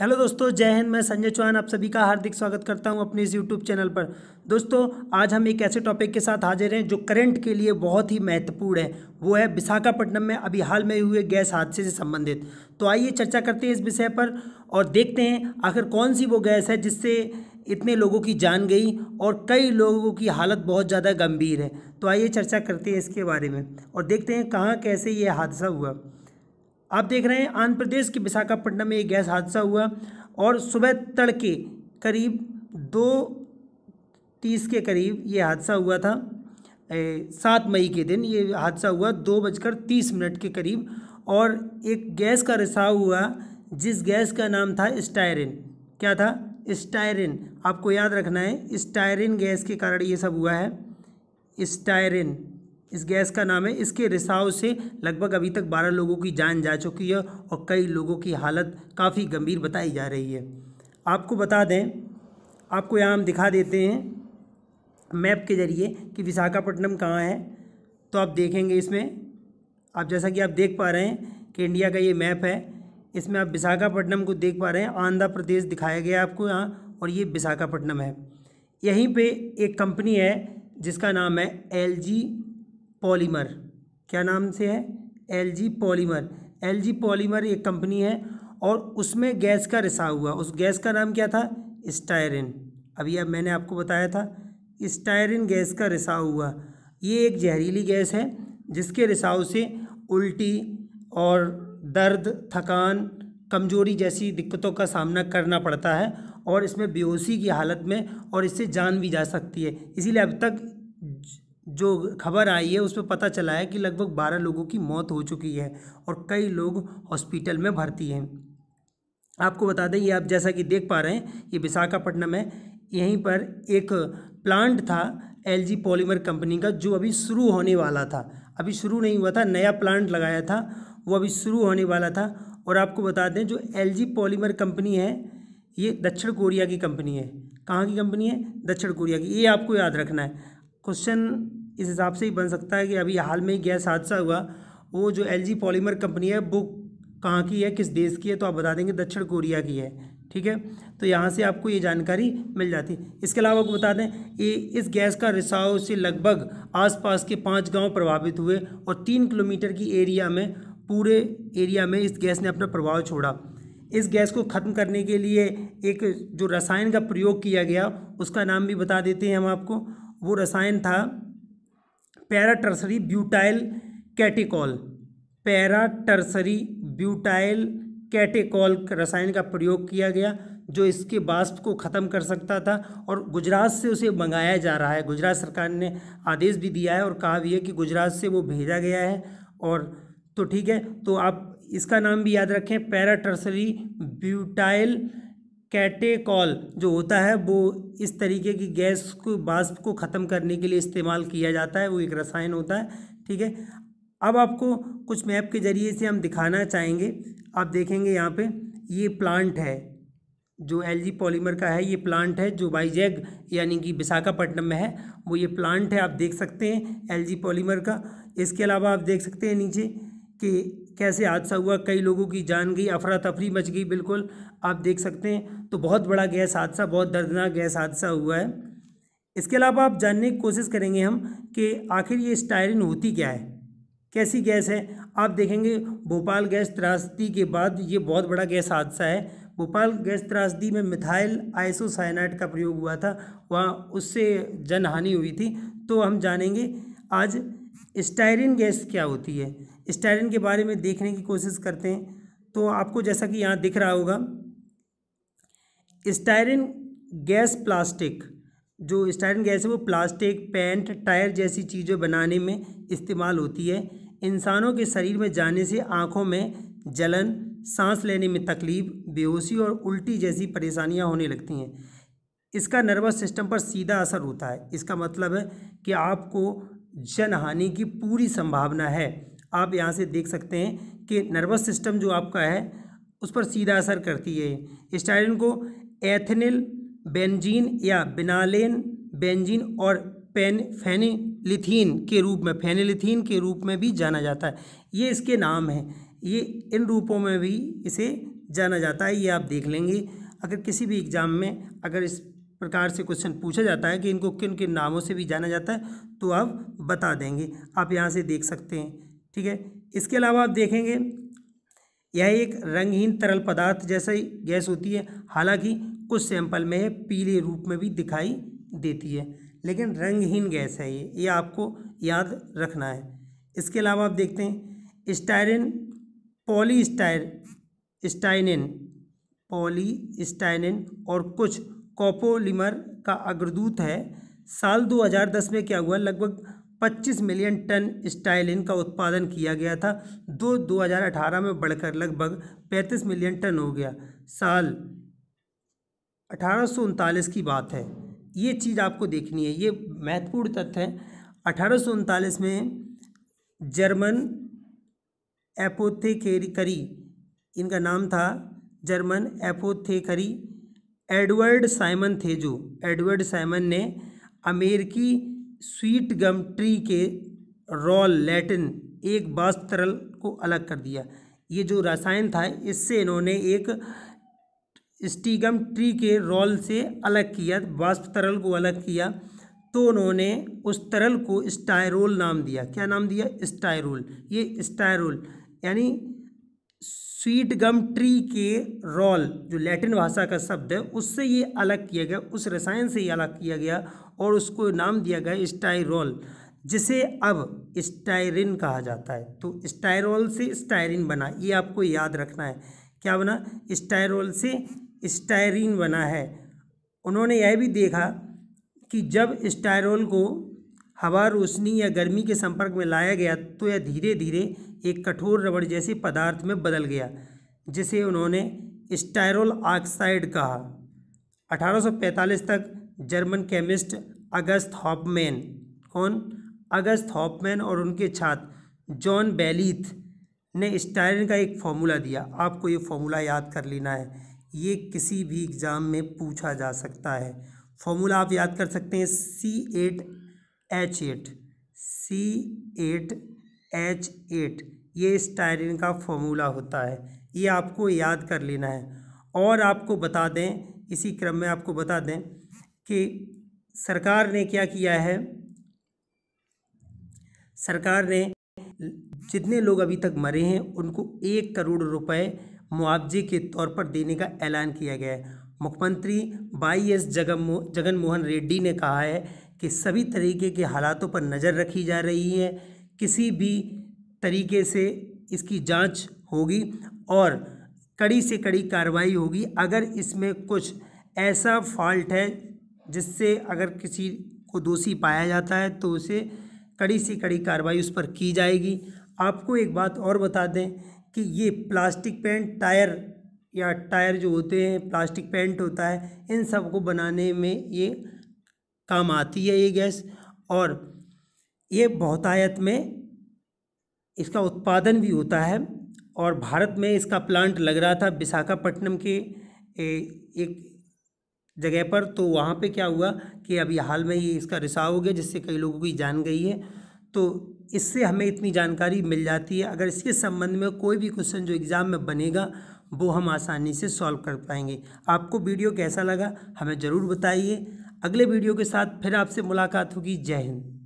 hello दोस्तों जय हिंद मैं संजय चौहान आप सभी का हार्दिक स्वागत करता हूं अपने इस यूट्यूब चैनल पर दोस्तों आज हम एक ऐसे टॉपिक के साथ हाजिर हैं जो करंट के लिए बहुत ही महत्वपूर्ण है वो है विशाखापट्टनम में अभी हाल में हुए गैस हादसे से संबंधित तो आइए चर्चा करते हैं इस विषय पर और देखते हैं आखिर कौन सी वो गैस है जिससे इतने लोगों की जान गई और कई लोगों की हालत बहुत ज़्यादा गंभीर है तो आइए चर्चा करते हैं इसके बारे में और देखते हैं कहाँ कैसे ये हादसा हुआ आप देख रहे हैं आंध्र प्रदेश के विशाखापट्टनम में एक गैस हादसा हुआ और सुबह तड़के करीब दो तीस के करीब ये हादसा हुआ था सात मई के दिन ये हादसा हुआ दो बजकर तीस मिनट के करीब और एक गैस का रिसाव हुआ जिस गैस का नाम था स्टायरिन क्या था स्टायरिन आपको याद रखना है स्टायरिन गैस के कारण ये सब हुआ है स्टायरिन इस गैस का नाम है इसके रिसाव से लगभग अभी तक बारह लोगों की जान जा चुकी है और कई लोगों की हालत काफ़ी गंभीर बताई जा रही है आपको बता दें आपको यहाँ हम दिखा देते हैं मैप के ज़रिए कि विशाखापट्टनम कहाँ है तो आप देखेंगे इसमें आप जैसा कि आप देख पा रहे हैं कि इंडिया का ये मैप है इसमें आप विशाखापट्टनम को देख पा रहे हैं आंध्र प्रदेश दिखाया गया आपको यहाँ और ये विशाखापट्टनम है यहीं पे एक कंपनी है जिसका नाम है एल जी पॉलीमर क्या नाम से है एलजी पॉलीमर एलजी पॉलीमर एक कंपनी है और उसमें गैस का रिसाव हुआ उस गैस का नाम क्या था स्टायरिन अभी अब मैंने आपको बताया था स्टायरिन गैस का रिसाव हुआ ये एक जहरीली गैस है जिसके रिसाव से उल्टी और दर्द थकान कमजोरी जैसी दिक्कतों का सामना करना पड़ता है और इसमें बेहोशी की हालत में और इससे जान भी जा सकती है इसीलिए अब तक जो खबर आई है उसमें पता चला है कि लगभग बारह लोगों की मौत हो चुकी है और कई लोग हॉस्पिटल में भर्ती हैं आपको बता दें ये आप जैसा कि देख पा रहे हैं ये विशाखापट्टनम है यहीं पर एक प्लांट था एल पॉलीमर कंपनी का जो अभी शुरू होने वाला था अभी शुरू नहीं हुआ था नया प्लांट लगाया था वो अभी शुरू होने वाला था और आपको बता दें जो एल पॉलीमर कंपनी है ये दक्षिण कोरिया की कंपनी है कहाँ की कंपनी है दक्षिण कोरिया की ये आपको याद रखना है क्वेश्चन इस हिसाब से ही बन सकता है कि अभी हाल में ही गैस हादसा हुआ वो जो एल पॉलीमर कंपनी है वो कहाँ की है किस देश की है तो आप बता देंगे दक्षिण कोरिया की है ठीक है तो यहाँ से आपको ये जानकारी मिल जाती है इसके अलावा आपको बता दें ये इस गैस का रिसाव से लगभग आसपास के पाँच गांव प्रभावित हुए और तीन किलोमीटर की एरिया में पूरे एरिया में इस गैस ने अपना प्रभाव छोड़ा इस गैस को ख़त्म करने के लिए एक जो रसायन का प्रयोग किया गया उसका नाम भी बता देते हैं हम आपको वो रसायन था para tertiary butyl catechol para tertiary butyl catechol रसायन का प्रयोग किया गया जो इसके बाष्प को ख़त्म कर सकता था और गुजरात से उसे मंगाया जा रहा है गुजरात सरकार ने आदेश भी दिया है और कहा भी है कि गुजरात से वो भेजा गया है और तो ठीक है तो आप इसका नाम भी याद रखें पैरा टर्सरी ब्यूटाइल कैटेकॉल जो होता है वो इस तरीके की गैस को बाष्प को ख़त्म करने के लिए इस्तेमाल किया जाता है वो एक रसायन होता है ठीक है अब आपको कुछ मैप के ज़रिए से हम दिखाना चाहेंगे आप देखेंगे यहाँ पे ये प्लांट है जो एल जी पॉलीमर का है ये प्लांट है जो बाईजैग यानी कि विशाखापट्टनम में है वो ये प्लांट है आप देख सकते हैं एल जी पॉलीमर का इसके अलावा आप देख सकते हैं नीचे कि कैसे हादसा हुआ कई लोगों की जान गई अफरा तफरी मच गई बिल्कुल आप देख सकते हैं तो बहुत बड़ा गैस हादसा बहुत दर्दनाक गैस हादसा हुआ है इसके अलावा आप जानने की कोशिश करेंगे हम कि आखिर ये स्टायरिन होती क्या है कैसी गैस है आप देखेंगे भोपाल गैस त्रासदी के बाद ये बहुत बड़ा गैस हादसा है भोपाल गैस त्रासदी में मिथाइल आइसोसाइनाइड का प्रयोग हुआ था वहाँ उससे जनहानि हुई थी तो हम जानेंगे आज स्टायरिन गैस क्या होती है स्टायरिन के बारे में देखने की कोशिश करते हैं तो आपको जैसा कि यहाँ दिख रहा होगा स्टायरिन गैस प्लास्टिक जो स्टायरिन गैस है वो प्लास्टिक पेंट टायर जैसी चीज़ें बनाने में इस्तेमाल होती है इंसानों के शरीर में जाने से आँखों में जलन सांस लेने में तकलीफ बेहोशी और उल्टी जैसी परेशानियाँ होने लगती हैं इसका नर्वस सिस्टम पर सीधा असर होता है इसका मतलब है कि आपको जनहानि की पूरी संभावना है आप यहाँ से देख सकते हैं कि नर्वस सिस्टम जो आपका है उस पर सीधा असर करती है स्टाइलिन को एथनिल बेंजीन या बिनालेन बेंजीन और पेन फेनिलिथीन के रूप में फेनिलिथीन के रूप में भी जाना जाता है ये इसके नाम हैं ये इन रूपों में भी इसे जाना जाता है ये आप देख लेंगे अगर किसी भी एग्ज़ाम में अगर इस प्रकार से क्वेश्चन पूछा जाता है कि इनको किन किन नामों से भी जाना जाता है तो आप बता देंगे आप यहाँ से देख सकते हैं ठीक है इसके अलावा आप देखेंगे यह एक रंगहीन तरल पदार्थ जैसा गैस होती है हालांकि कुछ सैंपल में पीले रूप में भी दिखाई देती है लेकिन रंगहीन गैस है ये ये आपको याद रखना है इसके अलावा आप देखते हैं पॉली स्टायर स्टाइनिन पॉली स्टाइनिन और कुछ कॉपोलिमर का अग्रदूत है साल 2010 में क्या हुआ लगभग 25 मिलियन टन स्टाइलिन का उत्पादन किया गया था दो 2018 में बढ़कर लगभग 35 मिलियन टन हो गया साल अठारह की बात है ये चीज़ आपको देखनी है ये महत्वपूर्ण तथ्य है अठारह में जर्मन एपोथेकेरी इनका नाम था जर्मन एपोथेकरी एडवर्ड साइमन थे जो एडवर्ड साइमन ने अमेरिकी स्वीट गम ट्री के रॉल लेटिन एक बास तरल को अलग कर दिया ये जो रसायन था इससे इन्होंने एक स्टीगम ट्री के रोल से अलग किया वाष्प तरल को अलग किया तो उन्होंने उस तरल को स्टायरोल नाम दिया क्या नाम दिया स्टायरोल ये स्टायरोल यानी स्वीट गम ट्री के रोल जो लैटिन भाषा का शब्द है उससे ये अलग किया गया उस रसायन से ये अलग किया गया और उसको नाम दिया गया स्टाइरोल जिसे अब स्टायरिन कहा जाता है तो स्टायरोल से स्टायरिन बना ये आपको याद रखना है क्या बना स्टायरोल से स्टायरिन बना है उन्होंने यह भी देखा कि जब स्टायरोल को हवा रोशनी या गर्मी के संपर्क में लाया गया तो यह धीरे धीरे एक कठोर रबड़ जैसी पदार्थ में बदल गया जिसे उन्होंने स्टायरोल ऑक्साइड कहा 1845 तक जर्मन केमिस्ट अगस्त हॉपमैन कौन अगस्त हॉपमैन और उनके छात्र जॉन बेलीथ ने स्टायरिन का एक फॉर्मूला दिया आपको ये फॉर्मूला याद कर लेना है ये किसी भी एग्ज़ाम में पूछा जा सकता है फॉर्मूला आप याद कर सकते हैं C eight H eight C eight H eight ये स्टायरिन का फॉर्मूला होता है ये आपको याद कर लेना है और आपको बता दें इसी क्रम में आपको बता दें कि सरकार ने क्या किया है सरकार ने जितने लोग अभी तक मरे हैं उनको एक करोड़ रुपए मुआवजे के तौर पर देने का ऐलान किया गया है मुख्यमंत्री वाई एस जगन मोहन रेड्डी ने कहा है कि सभी तरीके के हालातों पर नज़र रखी जा रही है किसी भी तरीके से इसकी जांच होगी और कड़ी से कड़ी कार्रवाई होगी अगर इसमें कुछ ऐसा फॉल्ट है जिससे अगर किसी को दोषी पाया जाता है तो उसे कड़ी से कड़ी कार्रवाई उस पर की जाएगी आपको एक बात और बता दें कि ये प्लास्टिक पेंट टायर या टायर जो होते हैं प्लास्टिक पेंट होता है इन सब को बनाने में ये काम आती है ये गैस और ये बहुतायत में इसका उत्पादन भी होता है और भारत में इसका प्लांट लग रहा था विशाखापट्टनम के एक जगह पर तो वहाँ पे क्या हुआ कि अभी हाल में ही इसका रिसाव हो गया जिससे कई लोगों की जान गई है तो इससे हमें इतनी जानकारी मिल जाती है अगर इसके संबंध में कोई भी क्वेश्चन जो एग्ज़ाम में बनेगा वो हम आसानी से सॉल्व कर पाएंगे आपको वीडियो कैसा लगा हमें ज़रूर बताइए अगले वीडियो के साथ फिर आपसे मुलाकात होगी जय हिंद